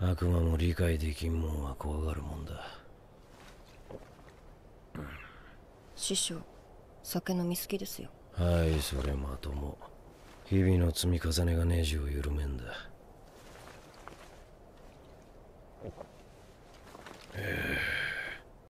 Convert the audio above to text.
悪魔も理解できんもんは怖がるもんだ師匠酒飲み好きですよはいそれまとも日々の積み重ねがネジを緩めんだ